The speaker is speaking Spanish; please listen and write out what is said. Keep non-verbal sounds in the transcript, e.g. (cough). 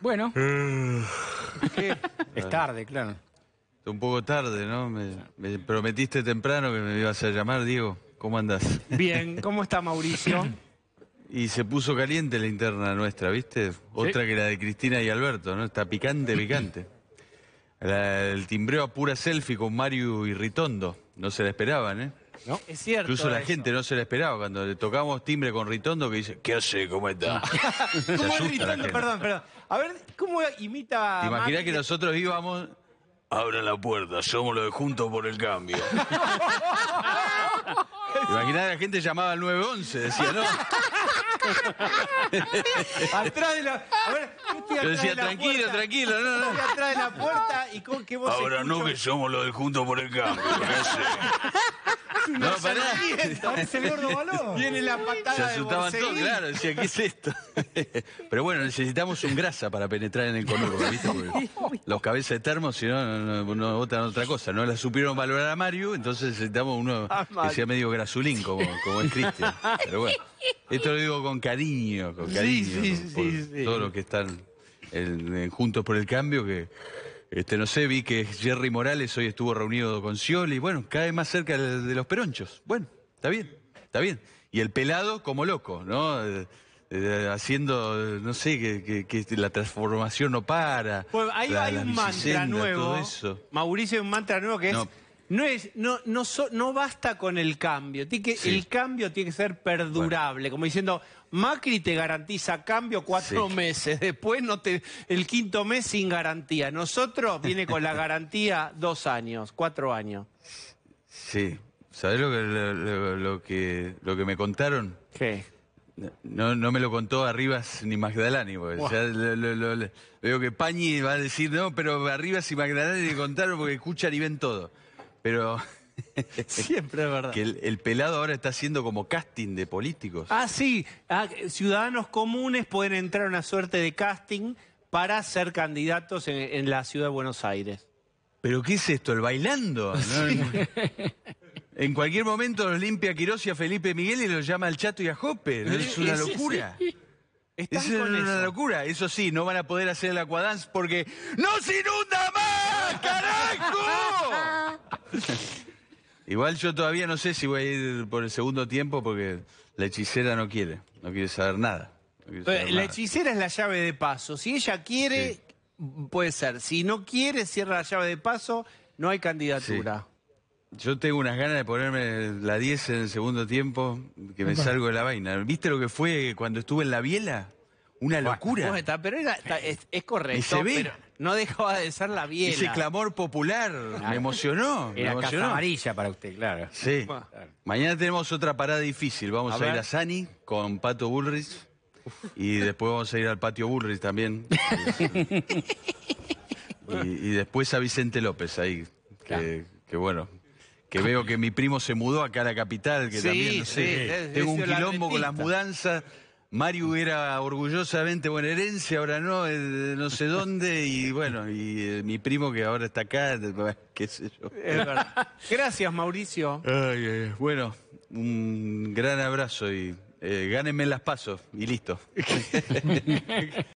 Bueno. Ah. Es tarde, claro. Un poco tarde, ¿no? Me, prometiste temprano que me ibas a llamar, Diego. ¿Cómo andás? Bien, ¿cómo está Mauricio? Y se puso caliente la interna nuestra, ¿viste? Otra que la de Cristina y Alberto, ¿no? Está picante, picante. el timbreo a pura selfie con Mario y Ritondo. No se la esperaban, ¿eh? Es cierto. Incluso la gente no se la esperaba cuando le tocamos timbre con Ritondo que dice, ¿qué hace? ¿Cómo está? (laughs) ¿Cómo es Perdón, perdón. A ver, ¿cómo imita ¿Te imaginás que nosotros íbamos... Abra la puerta, somos los de Juntos por el Cambio. que la gente llamaba al 911, decía, ¿no? atrás de la. A ver, yo decía, tranquilo, tranquilo, no, no. atrás de la puerta y con que vos. Ahora no que somos los de Juntos por el Cambio, no, pará. Viene la patada. Se asustaban de todos, claro. Decía, ¿qué es esto? (laughs) Pero bueno, necesitamos un grasa para penetrar en el conurbano, ¿viste? los cabezas de termo, si no, no, votan otra cosa. No la supieron valorar a Mario, entonces necesitamos uno que sea medio grasulín, como, como es Cristian. Pero bueno, esto lo digo con cariño, con cariño. Sí, sí, por Todos los que están juntos por el cambio, que este, no sé, vi que Jerry Morales hoy estuvo reunido con y Bueno, cae más cerca de los peronchos. Bueno, está bien, está bien. Y el pelado como loco, ¿no? Eh, eh, haciendo, no sé, que, la transformación no para. Pues ahí hay un mantra nuevo. Mauricio, hay un mantra nuevo que es... No, es, no, no, basta con el cambio. Tiene que, El cambio tiene que ser perdurable. Como diciendo, Macri te garantiza cambio cuatro meses. Después no te, el quinto mes sin garantía. Nosotros viene con la garantía dos años, cuatro años. Sí. ¿Sabes lo que, lo, que, lo que me contaron? ¿Qué? No, me lo contó Arribas ni Magdalani, porque ya veo que Pañi va a decir, no, pero Arribas y Magdalani le contaron porque escuchan y ven todo. Pero... (laughs) Siempre es verdad. Que el, pelado ahora está haciendo como casting de políticos. Ah, sí. Ah, ciudadanos comunes pueden entrar a una suerte de casting para ser candidatos en, la ciudad de Buenos Aires. ¿Pero qué es esto? ¿El bailando? (laughs) En cualquier momento los limpia Quirós y a Felipe Miguel y los llama al Chato y a Jope. Es una locura. Es una locura. Eso sí, no van a poder hacer el aquadance porque ¡No se inunda más, carajo! (laughs) Igual yo todavía no sé si voy a ir por el segundo tiempo porque la hechicera no quiere, no quiere saber nada. Eh, la hechicera es la llave de paso. Si ella quiere, puede ser. Si no quiere, cierra la llave de paso, no hay candidatura. Yo tengo unas ganas de ponerme la 10 en el segundo tiempo, que me salgo de la vaina. ¿Viste lo que fue cuando estuve en la biela? Una locura. pero es, correcto. no dejaba de ser la vieja. Ese clamor popular me emocionó. me emocionó. amarilla para usted, claro. Sí. Mañana tenemos otra parada difícil. Vamos a, ir a Sani con Pato Bullrich. Y después vamos a ir al patio Bullrich también. (laughs) y, después a Vicente López ahí. Que, bueno, que veo que mi primo se mudó acá a la capital, que también, sí, tengo un quilombo con las mudanzas. Mario era orgullosamente herencia, ahora no, eh, no sé dónde, y bueno, y eh, mi primo que ahora está acá, qué sé yo. Gracias, Mauricio. bueno, un gran abrazo y eh, gánenme las pasos y listo. (laughs)